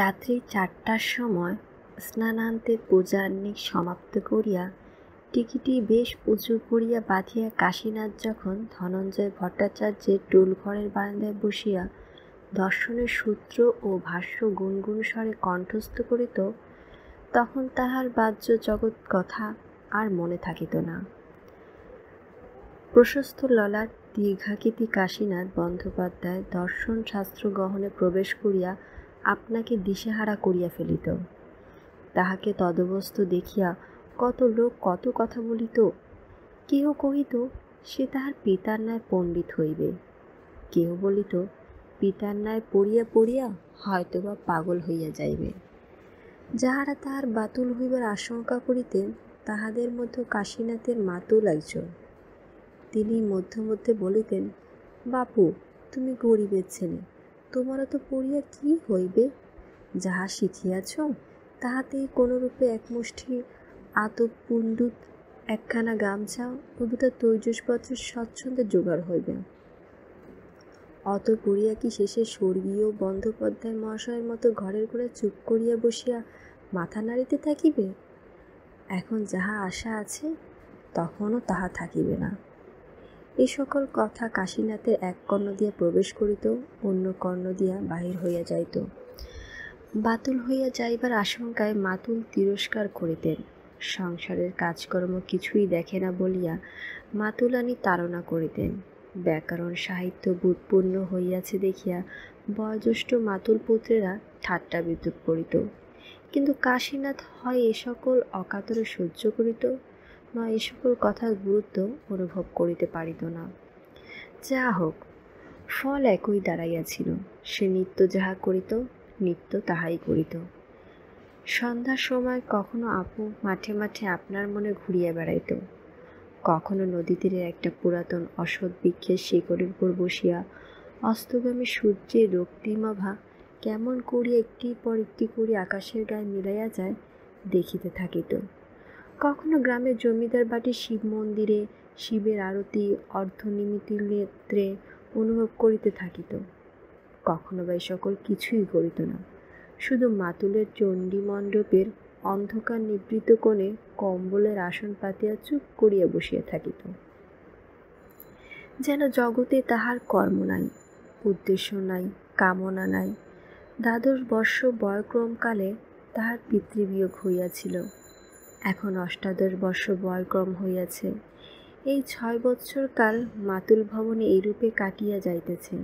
রাত্রি চারটার সময় স্নানান্তে পূজার্নিক সমাপ্ত করিয়া টিকিটি বেশ উঁচু করিয়া বাঁধিয়া কাশীনাথ যখন ধনঞ্জয় ভট্টাচার্যের টোলঘরের বারান্দায় বসিয়া দর্শনের সূত্র ও ভাষ্য গুনগুন স্বরে কণ্ঠস্থ করিত তখন তাহার বাহ্য জগৎ কথা আর মনে থাকিত না প্রশস্ত ললাট দীর্ঘাকৃতি কাশীনাথ বন্দ্যোপাধ্যায় দর্শন শাস্ত্র গ্রহণে প্রবেশ করিয়া আপনাকে দিশেহারা করিয়া ফেলিত তাহাকে তদবস্তু দেখিয়া কত লোক কত কথা বলিত কেহ কহিত সে তাহার পিতার ন্যায় পণ্ডিত হইবে কেহ বলিত পিতার ন্যায় পড়িয়া পড়িয়া হয়তোবা পাগল হইয়া যাইবে যাহারা তাহার বাতুল হইবার আশঙ্কা করিতেন তাহাদের মধ্যে কাশীনাথের মাতুল একজন তিনি মধ্যে মধ্যে বলিতেন বাপু তুমি গরিবের ছেলে তোমারা তো পড়িয়া কি হইবে যাহা শিখিয়াছ তাহাতে কোনোরূপে এক মুষ্টি আতপ পুণ্ডুত একখানা গামছা ও দুটা তৈজসপত্রের স্বচ্ছন্দে জোগাড় হইবে অত করিয়া কি শেষে স্বর্গীয় বন্দ্যোপাধ্যায় মহাশয়ের মতো ঘরের ঘরে চুপ করিয়া বসিয়া মাথা নাড়িতে থাকিবে এখন যাহা আশা আছে তখনও তাহা থাকিবে না এ সকল কথা কাশীনাথের এক কর্ণ দিয়া প্রবেশ করিত অন্য কর্ণ দিয়া বাহির হইয়া যাইত বাতুল হইয়া যাইবার আশঙ্কায় মাতুল তিরস্কার করিতেন সংসারের কাজকর্ম কিছুই দেখে না বলিয়া মাতুলানি তারণা করিতেন ব্যাকরণ সাহিত্য বুৎপূর্ণ হইয়াছে দেখিয়া বয়োজ্যেষ্ঠ মাতুল পুত্রেরা ঠাট্টা বিদ্যুৎ করিত কিন্তু কাশীনাথ হয় এ সকল অকাতরে সহ্য করিত মা এসকল কথার গুরুত্ব অনুভব করিতে পারিত না যা হোক ফল একই দাঁড়াইয়াছিল সে নিত্য যাহা করিত নিত্য তাহাই করিত সন্ধ্যার সময় কখনো আপু মাঠে মাঠে আপনার মনে ঘুরিয়া বেড়াইত কখনো নদী তীরে একটা পুরাতন অসৎ বৃক্ষের শিকড়ের উপর বসিয়া অস্তগামী সূর্যের রক্তিমাভা কেমন করিয়া একটি পর একটি করি আকাশের গায়ে মিলাইয়া যায় দেখিতে থাকিত কখনো গ্রামের জমিদার বাটির শিব মন্দিরে শিবের আরতি নেত্রে অনুভব করিতে থাকিত কখনো বা সকল কিছুই করিত না শুধু মাতুলের চণ্ডী মণ্ডপের অন্ধকার নিবৃত কোণে কম্বলের আসন পাতিয়া চুপ করিয়া বসিয়া থাকিত যেন জগতে তাহার কর্ম নাই উদ্দেশ্য নাই কামনা নাই দ্বাদশ বর্ষ বয়ক্রমকালে তাহার পিতৃবিয়োগ হইয়াছিল এখন অষ্টাদশ বর্ষ বয়ক্রম হইয়াছে এই ছয় বৎসরকাল কাল মাতুল ভবনে এইরূপে কাটিয়া যাইতেছে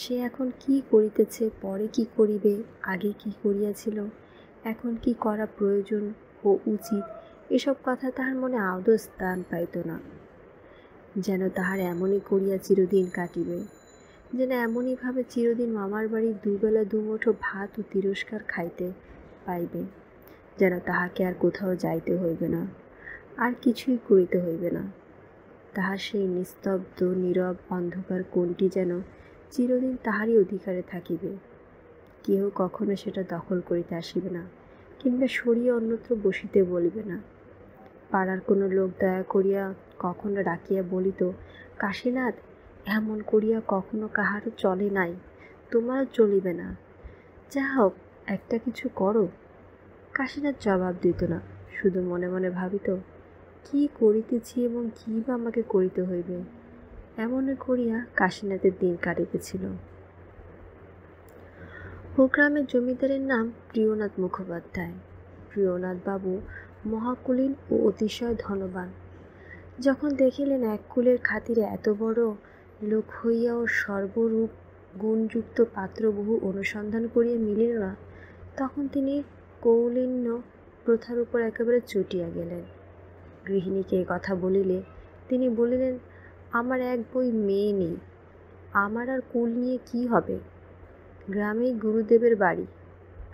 সে এখন কি করিতেছে পরে কি করিবে আগে কি করিয়াছিল এখন কি করা প্রয়োজন ও উচিত এসব কথা তাহার মনে আদৌ স্থান পাইত না যেন তাহার এমনই করিয়া চিরদিন কাটিবে যেন এমনইভাবে চিরদিন মামার বাড়ির দুবেলা দুমুঠো ভাত ও তিরস্কার খাইতে পাইবে যেন তাহাকে আর কোথাও যাইতে হইবে না আর কিছুই করিতে হইবে না তাহার সেই নিস্তব্ধ নীরব অন্ধকার কোনটি যেন চিরদিন তাহারই অধিকারে থাকিবে কেহ কখনো সেটা দখল করিতে আসিবে না কিংবা সরিয়ে অন্যত্র বসিতে বলিবে না পাড়ার কোনো লোক দয়া করিয়া কখনো ডাকিয়া বলিত কাশীনাথ এমন করিয়া কখনো কাহারও চলে নাই তোমারও চলিবে না যা হোক একটা কিছু করো কাশীনাথ জবাব দিত না শুধু মনে মনে ভাবিত কি করিতেছি এবং কি বা আমাকে করিতে হইবে এমন করিয়া কাশীনাথের দিন কাটিতেছিল প্রোগ্রামের জমিদারের নাম প্রিয়নাথ মুখোপাধ্যায় প্রিয়নাথ বাবু মহাকুলীন ও অতিশয় ধনবান যখন দেখিলেন এক কুলের খাতিরে এত বড় লোক হইয়াও সর্বরূপ গুণযুক্ত পাত্রবহু অনুসন্ধান করিয়া মিলিল না তখন তিনি কৌলিন্য প্রথার উপর একেবারে চটিয়া গেলেন গৃহিণীকে কথা বলিলে তিনি বলিলেন আমার এক বই মেয়ে নেই আমার আর কুল নিয়ে কি হবে গ্রামেই গুরুদেবের বাড়ি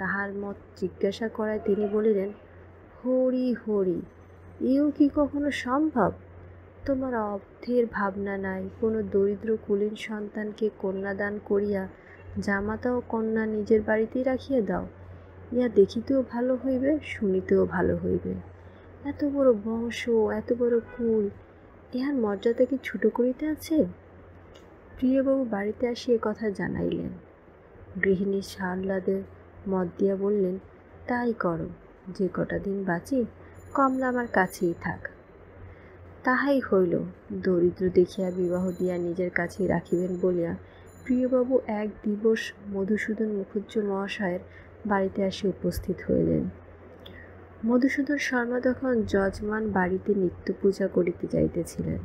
তাহার মত জিজ্ঞাসা করায় তিনি বলিলেন হরি হরি এও কি কখনো সম্ভব তোমার অর্থের ভাবনা নাই কোনো দরিদ্র কুলীন সন্তানকে কন্যাদান করিয়া জামাতা ও কন্যা নিজের বাড়িতেই রাখিয়া দাও ইয়া দেখিতেও ভালো হইবে শুনিতেও ভালো হইবে এত বড় বংশ এত বড় কুল ইহার মর্যাদা কি ছোটো করিতে আছে প্রিয়বাবু বাড়িতে আসি এ কথা জানাইলেন গৃহিণী শাহল্লাদের মত দিয়া বললেন তাই করো যে কটা দিন বাঁচি কমলা আমার কাছেই থাক তাহাই হইল দরিদ্র দেখিয়া বিবাহ দিয়া নিজের কাছেই রাখিবেন বলিয়া প্রিয়বাবু এক দিবস মধুসূদন মুখুজ্জ মহাশয়ের বাড়িতে আসে উপস্থিত হইলেন মধুসূদন শর্মা তখন যজমান বাড়িতে নিত্য পূজা করিতে যাইতেছিলেন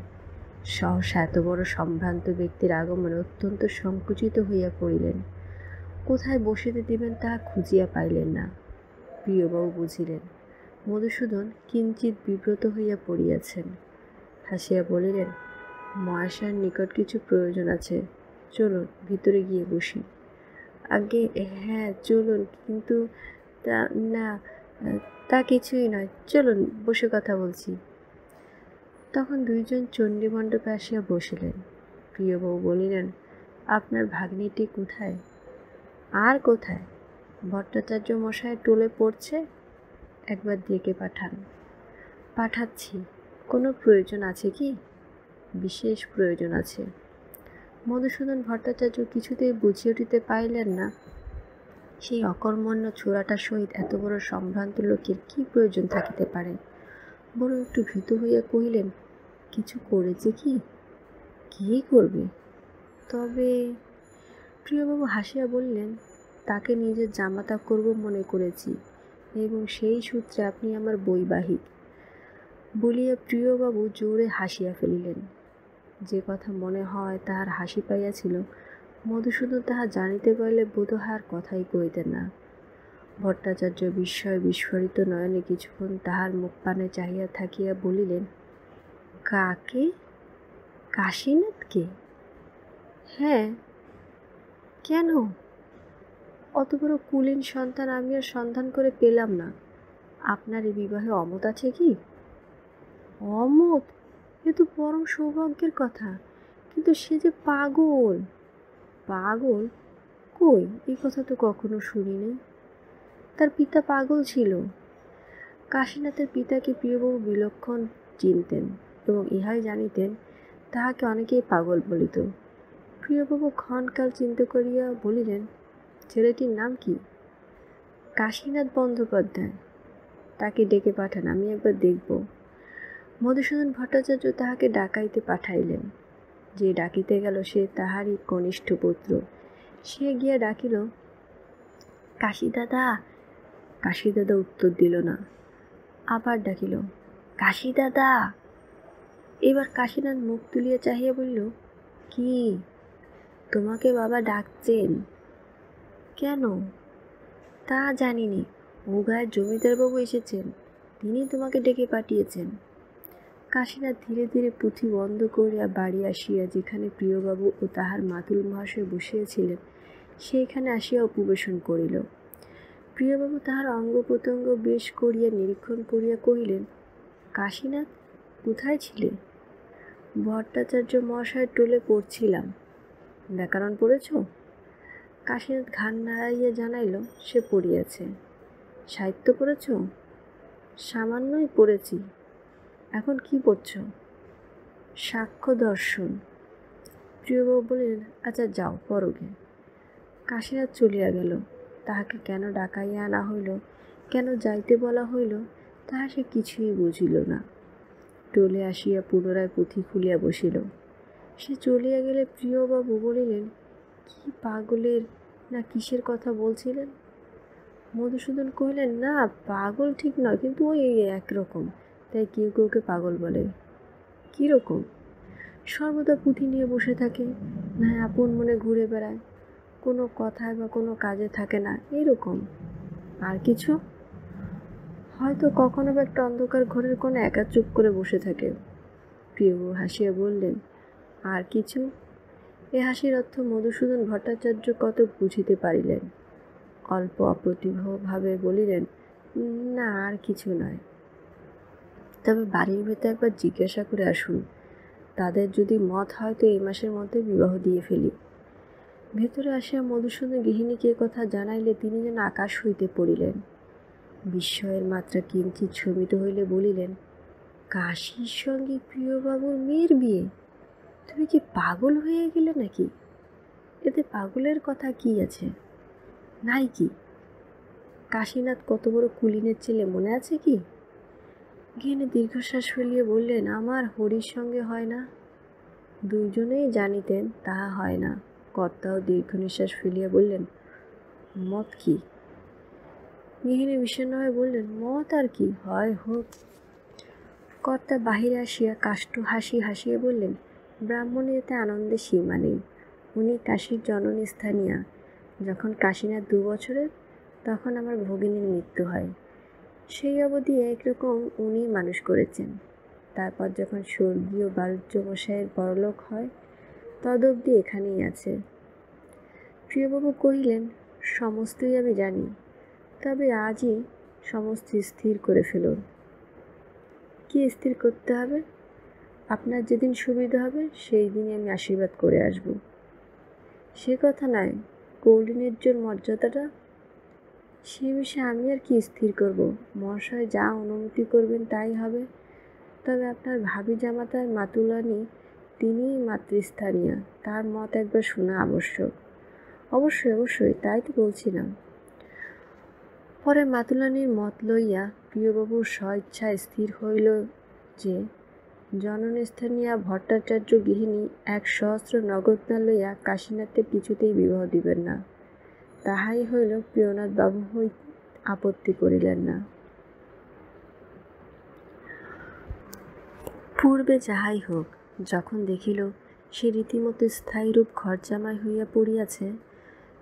সহসা এত বড় সম্ভ্রান্ত ব্যক্তির আগমন অত্যন্ত সংকুচিত হইয়া পড়িলেন কোথায় বসিতে দিবেন তাহা খুঁজিয়া পাইলেন না প্রিয়বাবু বুঝিলেন মধুসূদন কিঞ্চিত বিব্রত হইয়া পড়িয়াছেন হাসিয়া বলিলেন মহাশয়ের নিকট কিছু প্রয়োজন আছে চলুন ভিতরে গিয়ে বসি আগে হ্যাঁ চলুন কিন্তু তা না তা কিছুই নয় চলুন বসে কথা বলছি তখন দুইজন চণ্ডী মণ্ডপে আসিয়া বসিলেন প্রিয় বউ বলিলেন আপনার ভাগ্নিটি কোথায় আর কোথায় ভট্টাচার্য মশায় টোলে পড়ছে একবার ডেকে পাঠান পাঠাচ্ছি কোনো প্রয়োজন আছে কি বিশেষ প্রয়োজন আছে মধুসূদন ভট্টাচার্য কিছুতেই বুঝিয়ে উঠিতে পাইলেন না সেই অকর্মণ্য ছোড়াটার সহিত এত বড় সম্ভ্রান্ত লোকের কি প্রয়োজন থাকিতে পারে বড় একটু ভীত হইয়া কহিলেন কিছু করেছে কি কি করবে তবে প্রিয়বাবু হাসিয়া বললেন তাকে নিজের জামাতা করব মনে করেছি এবং সেই সূত্রে আপনি আমার বৈবাহিক বলিয়া প্রিয়বাবু জোরে হাসিয়া ফেলিলেন যে কথা মনে হয় তাহার হাসি পাইয়াছিল মধুসূদন তাহা জানিতে পারলে বোধহার কথাই কইতেন না ভট্টাচার্য বিস্ময় বিস্ফোরিত নয়নে কিছুক্ষণ তাহার মুখ পানে চাহিয়া থাকিয়া বলিলেন কাকে কাশীনাথকে হ্যাঁ কেন অত বড় কুলীন সন্তান আমি আর সন্ধান করে পেলাম না আপনার এই বিবাহে অমত আছে কি অমত কিন্তু তো পরম সৌভাগ্যের কথা কিন্তু সে যে পাগল পাগল কই এই কথা তো কখনো শুনিনি তার পিতা পাগল ছিল কাশীনাথের পিতাকে প্রিয়বাবু বিলক্ষণ চিনতেন এবং ইহাই জানিতেন তাহাকে অনেকেই পাগল বলিত প্রিয়বাবু ক্ষণকাল চিন্তা করিয়া বলিলেন ছেলেটির নাম কি কাশীনাথ বন্দ্যোপাধ্যায় তাকে ডেকে পাঠান আমি একবার দেখব মধুসূদন ভট্টাচার্য তাহাকে ডাকাইতে পাঠাইলেন যে ডাকিতে গেল সে তাহারই কনিষ্ঠ পুত্র সে গিয়া ডাকিল কাশিদাদা কাশিদাদা উত্তর দিল না আবার ডাকিল কাশিদাদা এবার কাশিনাথ মুখ তুলিয়া চাহিয়া বলল কি তোমাকে বাবা ডাকছেন কেন তা জানিনি ও গায়ের জমিদারবাবু এসেছেন তিনি তোমাকে ডেকে পাঠিয়েছেন কাশীনাথ ধীরে ধীরে পুঁথি বন্ধ করিয়া বাড়ি আসিয়া যেখানে প্রিয়বাবু ও তাহার মাতুল মহাশয় বসিয়াছিলেন সেইখানে আসিয়া উপবেশন করিল প্রিয়বাবু তাহার অঙ্গ প্রত্যঙ্গ বেশ করিয়া নিরীক্ষণ করিয়া কহিলেন কাশীনাথ কোথায় ছিলে ভট্টাচার্য মহাশয়ের টোলে পড়ছিলাম ব্যাকরণ পড়েছ কাশীনাথ ঘান নাড়াইয়া জানাইল সে পড়িয়াছে সাহিত্য পড়েছ সামান্যই পড়েছি এখন কি করছো সাক্ষ্য দর্শন প্রিয়বাবু বলিলেন আচ্ছা যাও পরগে কাশীনাথ চলিয়া গেল তাহাকে কেন ডাকাইয়া আনা হইল কেন যাইতে বলা হইল তাহা সে কিছুই বুঝিল না টোলে আসিয়া পুনরায় পুঁথি খুলিয়া বসিল সে চলিয়া গেলে প্রিয়বাবু বলিলেন কি পাগলের না কিসের কথা বলছিলেন মধুসূদন কহিলেন না পাগল ঠিক নয় কিন্তু ওই একরকম তাই কেউ কেউ ওকে পাগল বলে কীরকম সর্বদা পুঁথি নিয়ে বসে থাকে না আপন মনে ঘুরে বেড়ায় কোনো কথায় বা কোনো কাজে থাকে না এরকম আর কিছু হয়তো কখনো বা একটা অন্ধকার ঘরের কোনো একা চুপ করে বসে থাকে প্রিয় হাসিয়া বললেন আর কিছু এ হাসির অর্থ মধুসূদন ভট্টাচার্য কত বুঝিতে পারিলেন অল্প অপ্রতিভভাবে বলিলেন না আর কিছু নয় তবে বাড়ির ভেতরে একবার জিজ্ঞাসা করে আসুন তাদের যদি মত হয় তো এই মাসের মধ্যে বিবাহ দিয়ে ফেলি ভেতরে আসিয়া মধুসূদন গৃহিণীকে কথা জানাইলে তিনি যেন আকাশ হইতে পড়িলেন বিস্ময়ের মাত্রা কিঞ্চিত শমিত হইলে বলিলেন কাশির সঙ্গে প্রিয়বাবুর মেয়ের বিয়ে তুমি কি পাগল হয়ে গেলে নাকি এতে পাগলের কথা কি আছে নাই কি কাশীনাথ কত বড় কুলিনের ছেলে মনে আছে কি গিয়ে দীর্ঘশ্বাস ফেলিয়ে বললেন আমার হরির সঙ্গে হয় না দুজনেই জানিতেন তাহা হয় না কর্তাও দীর্ঘ নিঃশ্বাস ফেলিয়া বললেন মত কি গৃহিণী বিষণ্ণ হয়ে বললেন মত আর কি হয় হোক কর্তা বাহিরে আসিয়া কাষ্ট হাসি হাসিয়ে বললেন ব্রাহ্মণের এতে আনন্দের সীমা নেই উনি কাশীর জননী স্থানীয় যখন কাশীনাথ দু বছরের তখন আমার ভগিনীর মৃত্যু হয় সেই অবধি একরকম উনি মানুষ করেছেন তারপর যখন স্বর্গীয় বাণিজ্য বড়লোক হয় তদ অবধি এখানেই আছে প্রিয়বাবু কহিলেন সমস্তই আমি জানি তবে আজই সমস্ত স্থির করে ফেলুন কি স্থির করতে হবে আপনার যেদিন সুবিধা হবে সেই দিনই আমি আশীর্বাদ করে আসব সে কথা নয় কৌলিনের জোর মর্যাদাটা সে বিষয়ে আমি আর কি স্থির করব মহাশয় যা অনুমতি করবেন তাই হবে তবে আপনার ভাবি জামাতার মাতুলানি তিনিই মাতৃস্থানীয় তার মত একবার শোনা আবশ্যক অবশ্যই অবশ্যই তাই তো বলছিলাম পরে মাতুলানির মত লইয়া প্রিয়বাবুর স্বইচ্ছা স্থির হইল যে জননস্থানীয়া ভট্টাচার্য গৃহিণী এক সহস্র নগদ না লইয়া কাশীনাথে কিছুতেই বিবাহ দিবেন না তাহাই হইল প্রিয়নাথ বাবু হই আপত্তি করিলেন না পূর্বে যাহাই হোক যখন দেখিল সে রীতিমতো স্থায়ীরূপ ঘরজামাই হইয়া পড়িয়াছে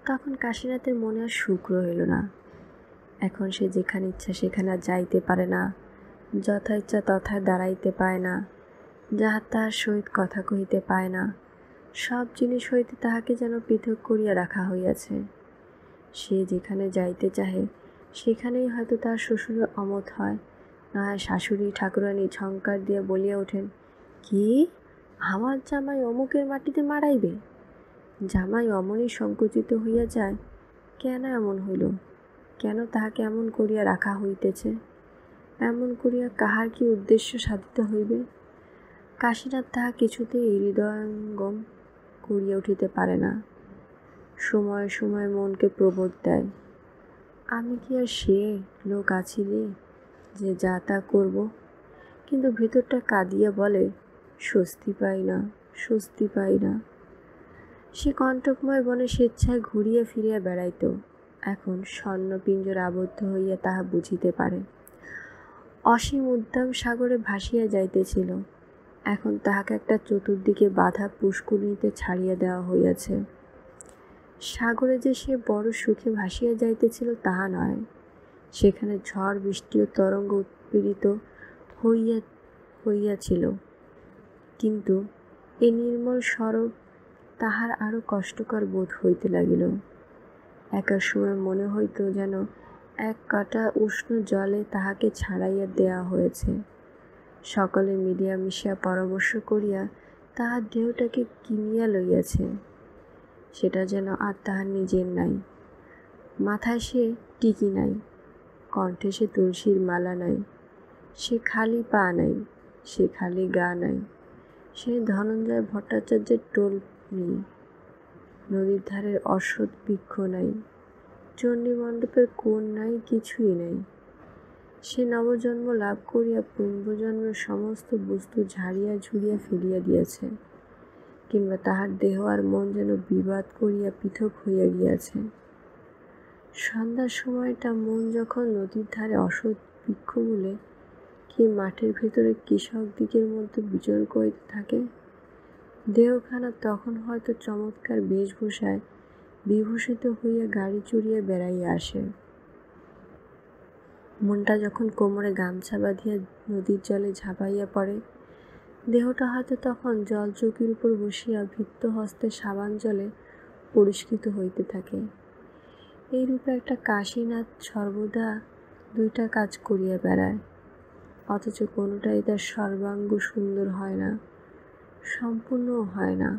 তখন কাশীনাথের মনে আর সুখ হইল না এখন সে যেখানে ইচ্ছা সেখানে যাইতে পারে না যথা ইচ্ছা তথায় দাঁড়াইতে পায় না যাহা তাহার সহিত কথা কহিতে পায় না সব জিনিস হইতে তাহাকে যেন পৃথক করিয়া রাখা হইয়াছে সে যেখানে যাইতে চাহে সেখানেই হয়তো তার শ্বশুরের অমত হয় নয় শাশুড়ি ঠাকুরানি ঝঙ্কার দিয়ে বলিয়া ওঠেন কি আমার জামাই অমুকের মাটিতে মারাইবে জামাই অমনই সংকুচিত হইয়া যায় কেন এমন হইল কেন তাহাকে এমন করিয়া রাখা হইতেছে এমন করিয়া কাহার কি উদ্দেশ্য সাধিত হইবে কাশীনাথ তাহা কিছুতেই হৃদয়ঙ্গম করিয়া উঠিতে পারে না সময়ে সময়ে মনকে প্রবোধ দেয় আমি কি আর সে লোক আছি রে যে যা তা করবো কিন্তু ভেতরটা কাঁদিয়া বলে স্বস্তি পাই না স্বস্তি পাই না সে কণ্ঠকময় বনে স্বেচ্ছায় ঘুরিয়া ফিরিয়া বেড়াইত এখন স্বর্ণপিঞ্জর আবদ্ধ হইয়া তাহা বুঝিতে পারে অসীম উদ্দাম সাগরে ভাসিয়া যাইতেছিল এখন তাহাকে একটা চতুর্দিকে বাধা পুষ্কুলিতে ছাড়িয়া দেওয়া হইয়াছে সাগরে যে সে বড় সুখে ভাসিয়া যাইতেছিল তাহা নয় সেখানে ঝড় বৃষ্টি ও তরঙ্গ উৎপীড়িত হইয়া হইয়াছিল কিন্তু এ নির্মল স্বরূপ তাহার আরও কষ্টকর বোধ হইতে লাগিল একা সময় মনে হইত যেন এক কাটা উষ্ণ জলে তাহাকে ছাড়াইয়া দেয়া হয়েছে সকলে মিডিয়া মিশিয়া পরামর্শ করিয়া তাহার দেহটাকে কিনিয়া লইয়াছে সেটা যেন আর তাহার নিজের নাই মাথায় সে টিকি নাই কণ্ঠে সে তুলসীর মালা নাই সে খালি পা নাই সে খালি গা নাই সে ধনঞ্জয় ভট্টাচার্যের টোল নেই নদীর ধারের অসৎ বৃক্ষ নাই চণ্ডীমণ্ডপের কোণ নাই কিছুই নাই সে নবজন্ম লাভ করিয়া পূর্বজন্মের সমস্ত বস্তু ঝাড়িয়া ঝুড়িয়া ফেলিয়া দিয়াছে কিংবা তাহার দেহ আর মন যেন বিবাদ করিয়া পৃথক হইয়া গিয়াছে সন্ধ্যার সময়টা মন যখন নদীর ধারে অসৎ বৃক্ষমূলে কি মাঠের ভেতরে কৃষক দিকের মধ্যে বিচরণ করিতে থাকে দেহখানা তখন হয়তো চমৎকার বেশভূষায় বিভূষিত হইয়া গাড়ি চড়িয়া বেড়াইয়া আসে মনটা যখন কোমরে গামছা বাঁধিয়া নদীর জলে ঝাঁপাইয়া পড়ে দেহটা হয়তো তখন জল চৌকির উপর বসিয়া ভিত্ত হস্তে সাবান জলে পরিষ্কৃত হইতে থাকে এইরূপে একটা কাশীনাথ সর্বদা দুইটা কাজ করিয়া বেড়ায় অথচ কোনোটাই তার সর্বাঙ্গ সুন্দর হয় না সম্পূর্ণও হয় না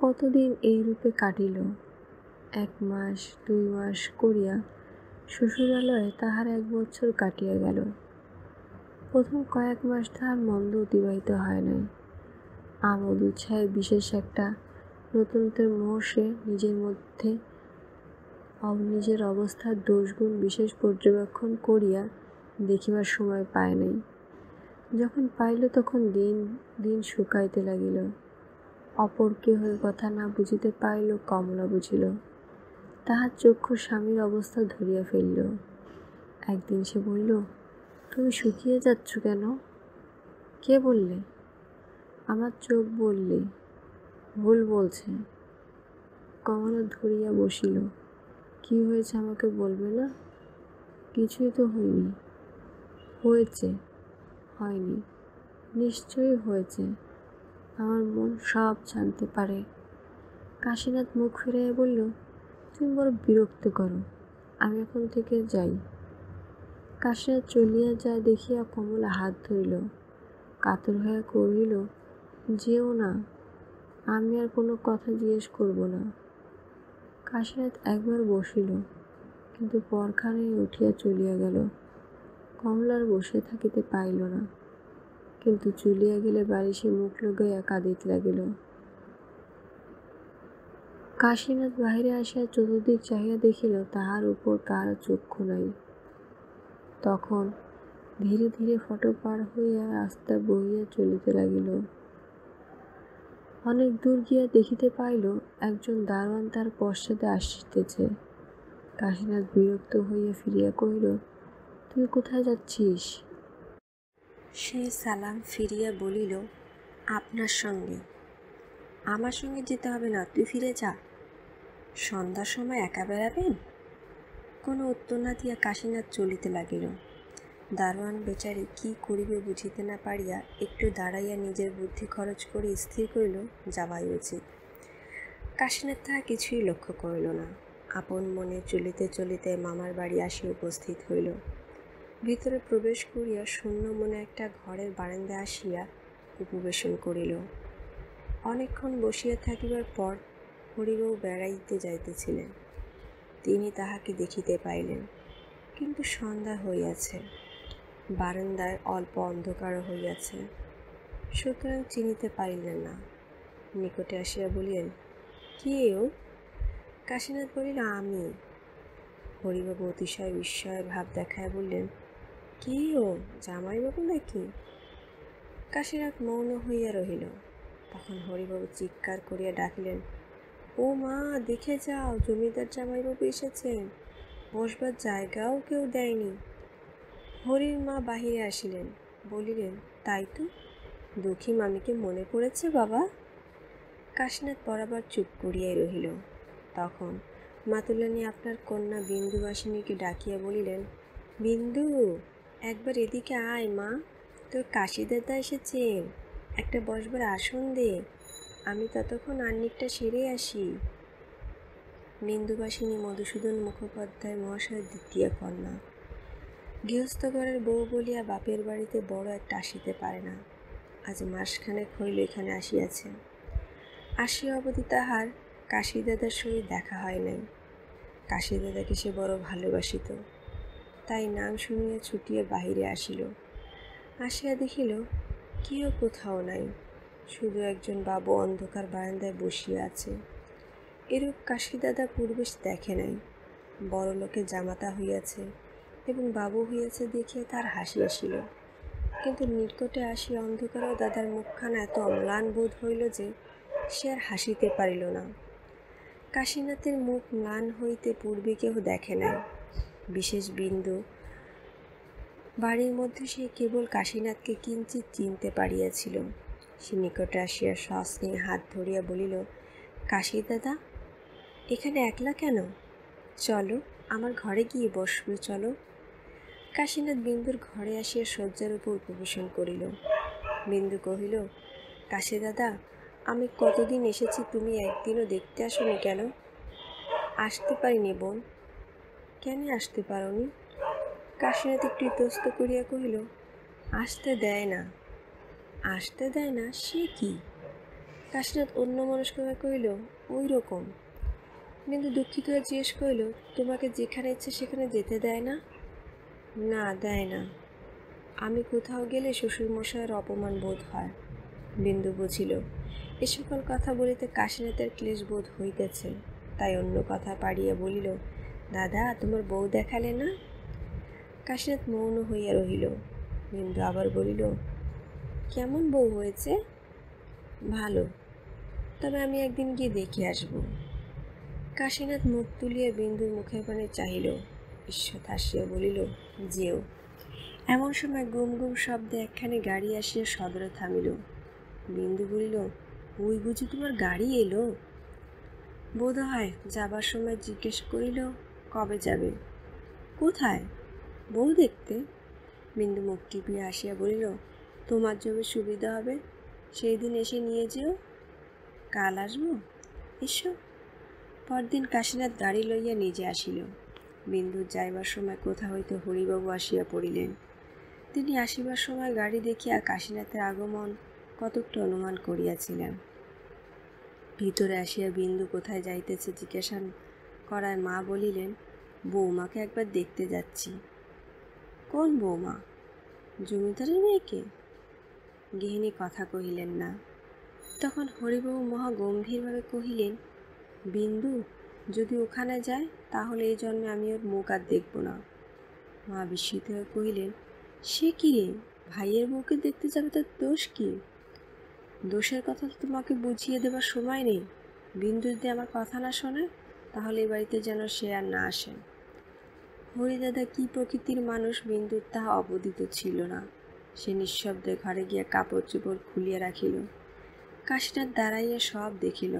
কতদিন এই রূপে কাটিল এক মাস দুই মাস করিয়া শ্বশুরালয়ে তাহার এক বছর কাটিয়া গেল প্রথম কয়েক মাস আর মন্দ অতিবাহিত হয় নাই আমোদ উৎসাহে বিশেষ একটা নতুনত্বের মোহসে নিজের মধ্যে নিজের অবস্থার দোষগুণ বিশেষ পর্যবেক্ষণ করিয়া দেখিবার সময় পায় নাই যখন পাইল তখন দিন দিন শুকাইতে লাগিল অপর কেহর কথা না বুঝিতে পাইল কমলা বুঝিল তাহার চক্ষু স্বামীর অবস্থা ধরিয়া ফেলল একদিন সে বলিল তুমি শুকিয়ে যাচ্ছ কেন কে বললে আমার চোখ বললে ভুল বলছে কমলা ধরিয়া বসিল কি হয়েছে আমাকে বলবে না কিছুই তো হয়নি হয়েছে হয়নি নিশ্চয়ই হয়েছে আমার মন সব জানতে পারে কাশীনাথ মুখ ফিরাইয়া বলল তুমি বড় বিরক্ত করো আমি এখন থেকে যাই কাশে চলিয়া যায় দেখিয়া কমলা হাত ধরিল কাতর হয়ে কহিল যেও না আমি আর কোনো কথা জিজ্ঞেস করব না কাশিনাথ একবার বসিল কিন্তু পরখানে উঠিয়া চলিয়া গেল কমলার বসে থাকিতে পাইল না কিন্তু চলিয়া গেলে বাড়ি সে মুখ লগাইয়া কাঁদিতে লাগিল কাশীনাথ বাহিরে আসিয়া চতুর্দিক চাহিয়া দেখিল তাহার উপর কার চক্ষু নাই তখন ধীরে ধীরে ফটো পার হইয়া রাস্তা বহিয়া চলিতে লাগিল অনেক দূর গিয়া দেখিতে পাইল একজন দারোয়ান তার পশ্চাতে আসিতেছে কাশীনাথ বিরক্ত হইয়া ফিরিয়া কহিল তুই কোথায় যাচ্ছিস সে সালাম ফিরিয়া বলিল আপনার সঙ্গে আমার সঙ্গে যেতে হবে না তুই ফিরে যা সন্ধ্যার সময় একা বেড়াবেন কোনো উত্তর না দিয়া কাশীনাথ চলিতে লাগিল দারোয়ান বেচারি কি করিবে বুঝিতে না পারিয়া একটু দাঁড়াইয়া নিজের বুদ্ধি খরচ করে স্থির করিল যাওয়াই উচিত কাশীনাথ তাহা কিছুই লক্ষ্য করিল না আপন মনে চলিতে চলিতে মামার বাড়ি আসি উপস্থিত হইল ভিতরে প্রবেশ করিয়া শূন্য মনে একটা ঘরের বারান্দায় আসিয়া উপবেশন করিল অনেকক্ষণ বসিয়া থাকিবার পর হরিবাবু বেড়াইতে যাইতেছিলেন তিনি তাহাকে দেখিতে পাইলেন কিন্তু সন্ধ্যা হইয়াছে বারান্দায় অল্প অন্ধকার হইয়াছে সুতরাং চিনিতে পারিলেন না নিকটে আসিয়া বলিলেন কে ও কাশীনাথ বলিল আমি হরিবাবু অতিশয় বিস্ময় ভাব দেখায় বললেন কি ও জামাইবাবু নাকি কাশীনাথ মৌন হইয়া রহিল তখন হরিবাবু চিৎকার করিয়া ডাকিলেন ও মা দেখে যাও জমিদার জামাইবাবু এসেছেন বসবার জায়গাও কেউ দেয়নি হরির মা বাহিরে আসিলেন বলিলেন তাই তো দুঃখী মামিকে মনে পড়েছে বাবা কাশীনাথ বরাবর চুপ করিয়াই রহিল তখন মাতুলানি আপনার কন্যা বিন্দুবাসিনীকে ডাকিয়া বলিলেন বিন্দু একবার এদিকে আয় মা তোর কাশিদাদা এসেছেন একটা বসবার আসন দে আমি ততক্ষণ আর্নিকটা সেরে আসি মেন্দুবাসিনী মধুসূদন মুখোপাধ্যায় মহাশয় দ্বিতীয় কন্যা গৃহস্থ ঘরের বউ বলিয়া বাপের বাড়িতে বড় একটা আসিতে পারে না আজ মাসখানেক হইল এখানে আসিয়াছে আসিয়া অবধি তাহার কাশিদাদার সহিত দেখা হয় নাই কাশিদাদাকে সে বড় ভালোবাসিত তাই নাম শুনিয়া ছুটিয়া বাহিরে আসিল আসিয়া দেখিল কেউ কোথাও নাই শুধু একজন বাবু অন্ধকার বারান্দায় বসিয়ে আছে এরূপ কাশিদাদা পূর্বেশ দেখে নাই বড় লোকে জামাতা হইয়াছে এবং বাবু হইয়াছে দেখিয়া তার হাসি আসিল কিন্তু নিকটে আসিয়া অন্ধকারও দাদার মুখখানা এত অম্লান বোধ হইল যে সে আর হাসিতে পারিল না কাশীনাথের মুখ ম্লান হইতে পূর্বে কেউ দেখে নাই বিশেষ বিন্দু বাড়ির মধ্যে সে কেবল কাশীনাথকে কিঞ্চিত চিনতে পারিয়াছিল সে নিকটে আসিয়া সস্নেহ হাত ধরিয়া বলিল কাশি দাদা এখানে একলা কেন চলো আমার ঘরে গিয়ে বসবে চলো কাশীনাথ বিন্দুর ঘরে আসিয়া শয্যার উপর উপবেশন করিল বিন্দু কহিল কাশি দাদা আমি কতদিন এসেছি তুমি একদিনও দেখতে আসনি কেন আসতে পারিনি বোন কেন আসতে নি কাশীনাথ একটু ইতস্ত করিয়া কহিল আসতে দেয় না আসতে দেয় না সে কি কাশীনাথ অন্য মনস্কভাবে কহিল ওই রকম কিন্তু দুঃখিত হয়ে জিজ্ঞেস করিল তোমাকে যেখানে ইচ্ছে সেখানে যেতে দেয় না না দেয় না আমি কোথাও গেলে শ্বশুরমশাইয়ের অপমান বোধ হয় বিন্দু বুঝিল এ সকল কথা বলিতে কাশীনাথের ক্লেশ বোধ হইতেছে তাই অন্য কথা পাড়িয়া বলিল দাদা তোমার বউ দেখালে না কাশীনাথ মৌন হইয়া রহিল বিন্দু আবার বলিল কেমন বউ হয়েছে ভালো তবে আমি একদিন গিয়ে দেখে আসব কাশীনাথ মুখ তুলিয়া বিন্দুর মুখের পানে চাহিল ঈশ্বর হাসিয়া বলিল যেও এমন সময় গুম গুম শব্দে একখানে গাড়ি আসিয়া সদরে থামিল বিন্দু বলিল ওই বুঝি তোমার গাড়ি এলো বোধ হয় যাবার সময় জিজ্ঞেস করিল কবে যাবে কোথায় বউ দেখতে বিন্দু মুখ টিপিয়া আসিয়া বলিল তোমার জমি সুবিধা হবে সেই দিন এসে নিয়ে যেও কাল আসবো এসো পরদিন কাশীনাথ গাড়ি লইয়া নিজে আসিল বিন্দুর যাইবার সময় কোথা হইতে হরিবাবু আসিয়া পড়িলেন তিনি আসিবার সময় গাড়ি দেখিয়া কাশীনাথের আগমন কতকটা অনুমান করিয়াছিলেন ভিতরে আসিয়া বিন্দু কোথায় যাইতেছে জিজ্ঞাসা করায় মা বলিলেন বৌমাকে একবার দেখতে যাচ্ছি কোন বৌমা জমিদারের মেয়েকে গৃহিণী কথা কহিলেন না তখন হরিবাবু মহা গম্ভীরভাবে কহিলেন বিন্দু যদি ওখানে যায় তাহলে এই জন্মে আমি ওর মুখ আর দেখব না মা বিস্মিত হয়ে কহিলেন সে কি রে ভাইয়ের মুখে দেখতে যাবে তার দোষ কি দোষের কথা তোমাকে বুঝিয়ে দেবার সময় নেই বিন্দু যদি আমার কথা না শোনে তাহলে এই বাড়িতে যেন সে আর না আসে হরিদাদা কি প্রকৃতির মানুষ বিন্দুর তাহা অবদিত ছিল না সে নিঃশব্দে ঘরে গিয়া কাপড় চোপড় খুলিয়া রাখিল কাশীনাথ দাঁড়াইয়া সব দেখিল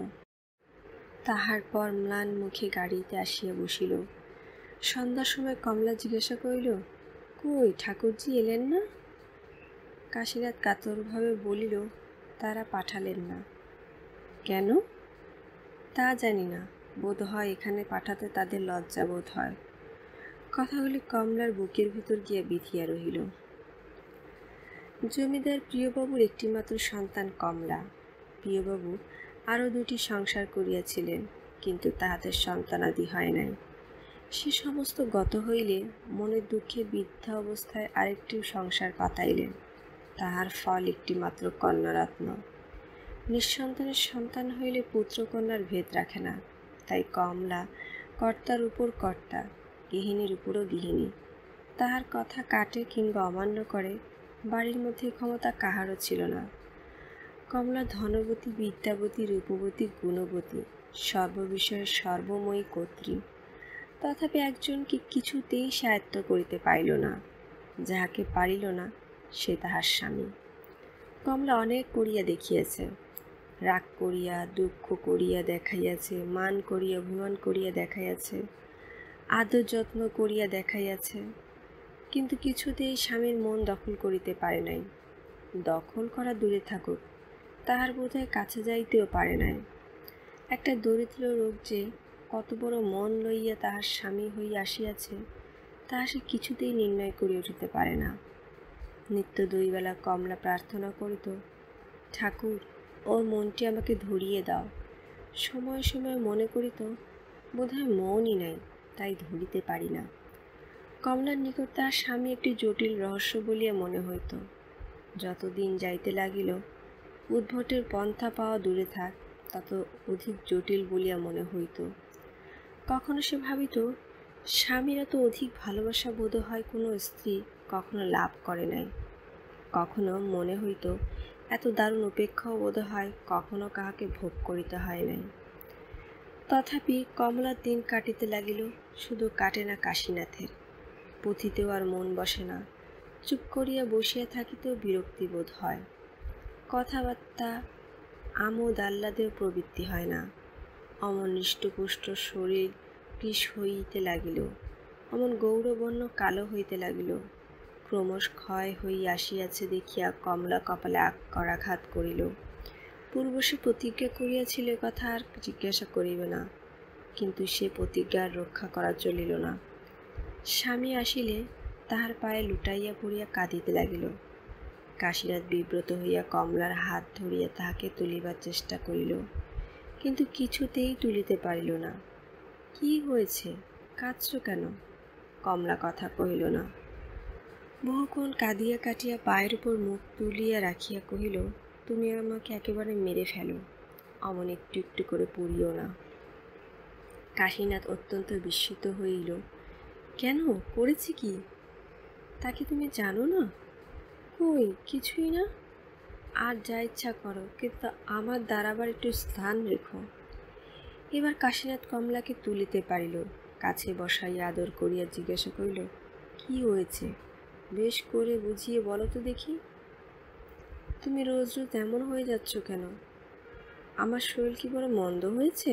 তাহার পর ম্লান মুখে গাড়িতে আসিয়া বসিল সন্ধ্যার সময় কমলা জিজ্ঞাসা করিল কই ঠাকুরজি এলেন না কাশিরাত কাতরভাবে বলিল তারা পাঠালেন না কেন তা জানি না বোধ হয় এখানে পাঠাতে তাদের লজ্জা বোধ হয় কথাগুলি কমলার বুকের ভিতর গিয়া বিধিয়া রহিল জমিদার প্রিয়বাবুর একটিমাত্র সন্তান কমলা প্রিয়বাবু আরও দুটি সংসার করিয়াছিলেন কিন্তু তাহাদের সন্তানাদি হয় নাই সে সমস্ত গত হইলে মনের দুঃখে বৃদ্ধা অবস্থায় আরেকটি সংসার পাতাইলেন তাহার ফল একটিমাত্র কন্যারত্ন নিঃসন্তানের সন্তান হইলে পুত্রকন্যার ভেদ রাখে না তাই কমলা কর্তার উপর কর্তা গৃহিণীর উপরও গৃহিণী তাহার কথা কাটে কিংবা অমান্য করে বাড়ির মধ্যে ক্ষমতা কাহারও ছিল না কমলা ধনবতী বিদ্যাবতী রূপবতী গুণবতী সর্ববিষয়ে সর্বময়ী কর্ত্রী তথাপি একজনকে কিছুতেই সায়ত্ব করিতে পাইল না যাহাকে পারিল না সে তাহার স্বামী কমলা অনেক করিয়া দেখিয়াছে রাগ করিয়া দুঃখ করিয়া দেখাইয়াছে মান করিয়া অভিমান করিয়া দেখাইয়াছে আদর যত্ন করিয়া দেখাইয়াছে কিন্তু কিছুতেই স্বামীর মন দখল করিতে পারে নাই দখল করা দূরে থাকুক তাহার বোধহয় কাছে যাইতেও পারে নাই একটা দরিদ্র রোগ যে কত বড় মন লইয়া তাহার স্বামী হইয়া আসিয়াছে তাহা সে কিছুতেই নির্ণয় করিয়া উঠিতে পারে না নিত্য দুইবেলা কমলা প্রার্থনা করিত ঠাকুর ওর মনটি আমাকে ধরিয়ে দাও সময় সময় মনে করিত বোধহয় মনই নাই তাই ধরিতে পারি না কমলার নিকট তাহার স্বামী একটি জটিল রহস্য বলিয়া মনে হইত যতদিন যাইতে লাগিল উদ্ভটের পন্থা পাওয়া দূরে থাক তত অধিক জটিল বলিয়া মনে হইত কখনো সে ভাবিত স্বামীরা তো অধিক ভালোবাসা বোধ হয় কোনো স্ত্রী কখনো লাভ করে নাই কখনো মনে হইত এত দারুণ উপেক্ষাও বোধ হয় কখনো কাহাকে ভোগ করিতে হয় নাই তথাপি কমলার দিন কাটিতে লাগিল শুধু কাটে না কাশীনাথের পুঁথিতেও আর মন বসে না চুপ করিয়া বসিয়া থাকিতেও বিরক্তিবোধ হয় কথাবার্তা আমোদ আহ্লাদেও প্রবৃত্তি হয় না অমন হৃষ্টপুষ্ট শরীর কৃষ হইতে লাগিল অমন গৌরবর্ণ কালো হইতে লাগিল ক্রমশ ক্ষয় হই আসিয়াছে দেখিয়া কমলা কপালে করাঘাত করিল পূর্ব সে প্রতিজ্ঞা করিয়াছিল কথা আর জিজ্ঞাসা করিবে না কিন্তু সে প্রতিজ্ঞার রক্ষা করা চলিল না স্বামী আসিলে তাহার পায়ে লুটাইয়া পড়িয়া কাঁদিতে লাগিল কাশীনাথ বিব্রত হইয়া কমলার হাত ধরিয়া তাহাকে তুলিবার চেষ্টা করিল কিন্তু কিছুতেই তুলিতে পারিল না কি হয়েছে কাঁদছ কেন কমলা কথা কহিল না বহুক্ষণ কাঁদিয়া কাটিয়া পায়ের উপর মুখ তুলিয়া রাখিয়া কহিল তুমি আমাকে একেবারে মেরে ফেলো অমন একটু একটু করে পড়িও না কাশীনাথ অত্যন্ত বিস্মিত হইল কেন করেছি কি তাকে তুমি জানো না কই কিছুই না আর যা ইচ্ছা করো কিন্তু আমার দাঁড়াবার একটু স্থান রেখো এবার কাশীনাথ কমলাকে তুলিতে পারিল কাছে বসাইয়া আদর করিয়া জিজ্ঞাসা করিল কি হয়েছে বেশ করে বুঝিয়ে বলো তো দেখি তুমি রোজ রোজ এমন হয়ে যাচ্ছ কেন আমার শরীর কি বড় মন্দ হয়েছে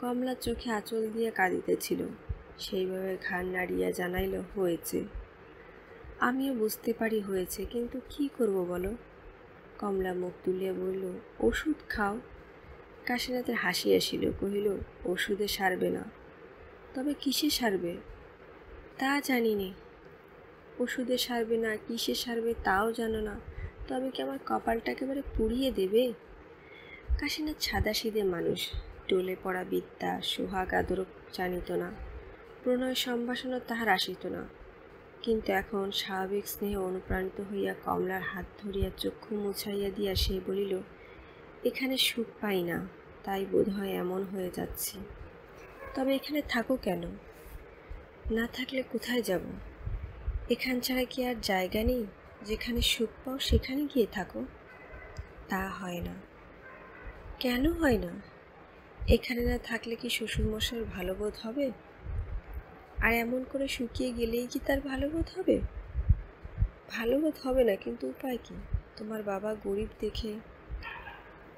কমলার চোখে আঁচল দিয়ে কাঁদিতেছিল সেইভাবে ঘাড় নাড়িয়া জানাইল হয়েছে আমিও বুঝতে পারি হয়েছে কিন্তু কি করব বলো কমলা মুখ তুলিয়া বলল ওষুধ খাও কাশীনাথের হাসি আসিল কহিল ওষুধে সারবে না তবে কিসে সারবে তা জানি নে ওষুধে সারবে না কিসে সারবে তাও জানো না তবে কি আমার কপালটা একেবারে পুড়িয়ে দেবে কাশীনাথ সাদা মানুষ টোলে পড়া বিদ্যা সোহাগ আদর জানিত না প্রণয় সম্ভাষণও তাহার আসিত না কিন্তু এখন স্বাভাবিক স্নেহে অনুপ্রাণিত হইয়া কমলার হাত ধরিয়া চক্ষু মুছাইয়া দিয়া সে বলিল এখানে সুখ পাই না তাই বোধ হয় এমন হয়ে যাচ্ছি তবে এখানে থাকো কেন না থাকলে কোথায় যাব এখান ছাড়া কি আর জায়গা নেই যেখানে সুখ পাও সেখানে গিয়ে থাকো তা হয় না কেন হয় না এখানে না থাকলে কি শ্বশুরমশাইয়ের ভালো বোধ হবে আর এমন করে শুকিয়ে গেলেই কি তার ভালো বোধ হবে ভালো বোধ হবে না কিন্তু উপায় কি তোমার বাবা গরিব দেখে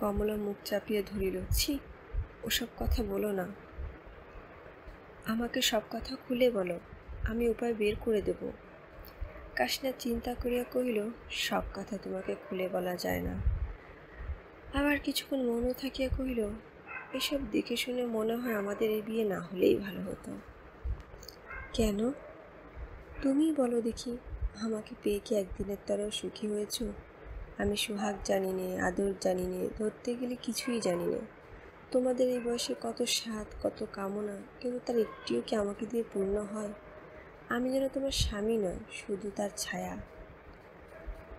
কমলা মুখ চাপিয়ে ধরিল ছি ওসব কথা বলো না আমাকে সব কথা খুলে বলো আমি উপায় বের করে দেব কাশনা চিন্তা করিয়া কহিল সব কথা তোমাকে খুলে বলা যায় না আবার কিছুক্ষণ মনও থাকিয়া কহিল এসব দেখে শুনে মনে হয় আমাদের এই বিয়ে না হলেই ভালো হতো কেন তুমি বলো দেখি আমাকে পেয়ে কি একদিনের তরেও সুখী হয়েছ আমি সুহাগ জানি নে আদর জানি নে ধরতে গেলে কিছুই জানি না তোমাদের এই বয়সে কত স্বাদ কত কামনা কিন্তু তার একটিও কি আমাকে দিয়ে পূর্ণ হয় আমি যেন তোমার স্বামী নয় শুধু তার ছায়া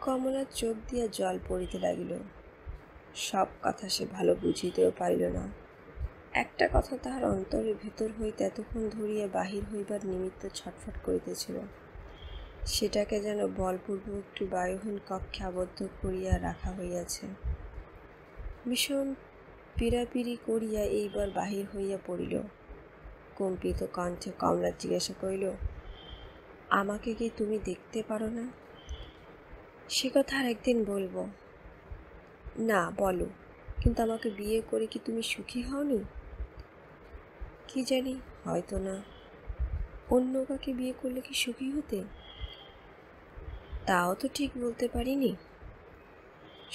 কমলার চোখ দিয়া জল পড়িতে লাগিল সব কথা সে ভালো বুঝিতেও পারিল না একটা কথা তাহার অন্তরের ভেতর হইতে এতক্ষণ ধরিয়া বাহির হইবার নিমিত্ত ছটফট করিতেছিল সেটাকে যেন বলপূর্বক একটি বায়ুহীন কক্ষে আবদ্ধ করিয়া রাখা হইয়াছে ভীষণ পীড়াপিড়ি করিয়া এইবার বাহির হইয়া পড়িল কম্পিত কণ্ঠে কমলা জিজ্ঞাসা করিল আমাকে কি তুমি দেখতে পারো না সে কথা আর একদিন বলবো না বলো কিন্তু আমাকে বিয়ে করে কি তুমি সুখী হওনি কি জানি হয়তো না অন্য কাকে বিয়ে করলে কি সুখী হতে তাও তো ঠিক বলতে পারিনি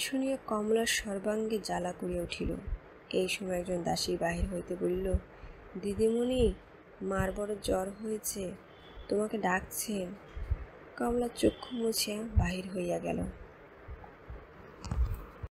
শুনিয়া কমলার সর্বাঙ্গে জ্বালা করিয়া উঠিল এই সময় একজন দাসী বাহির হইতে বলিল দিদিমণি মার বড় জ্বর হয়েছে তোমাকে ডাকছেন কমলা চক্ষু মুছিয়া বাহির হইয়া গেল